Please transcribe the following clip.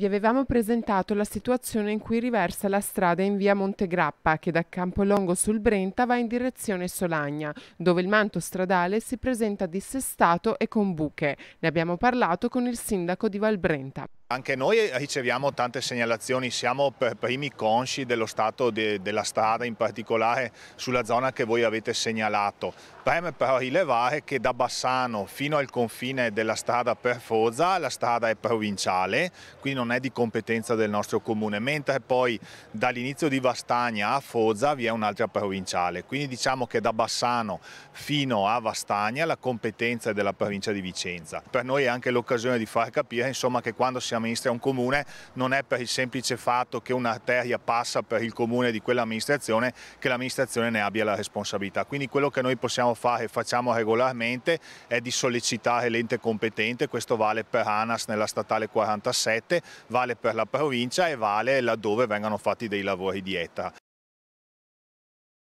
vi avevamo presentato la situazione in cui riversa la strada in via Montegrappa che da Campolongo sul Brenta va in direzione Solagna, dove il manto stradale si presenta dissestato e con buche. Ne abbiamo parlato con il sindaco di Valbrenta. Anche noi riceviamo tante segnalazioni, siamo per primi consci dello stato de, della strada, in particolare sulla zona che voi avete segnalato. Preme però rilevare che da Bassano fino al confine della strada per Forza la strada è provinciale, quindi non è di competenza del nostro comune, mentre poi dall'inizio di Vastagna a Forza vi è un'altra provinciale. Quindi diciamo che da Bassano fino a Vastagna la competenza è della provincia di Vicenza. Per noi è anche l'occasione di far capire insomma, che quando siamo amministra un comune, non è per il semplice fatto che un'arteria passa per il comune di quell'amministrazione che l'amministrazione ne abbia la responsabilità. Quindi quello che noi possiamo fare e facciamo regolarmente è di sollecitare l'ente competente, questo vale per ANAS nella statale 47, vale per la provincia e vale laddove vengano fatti dei lavori di ETA.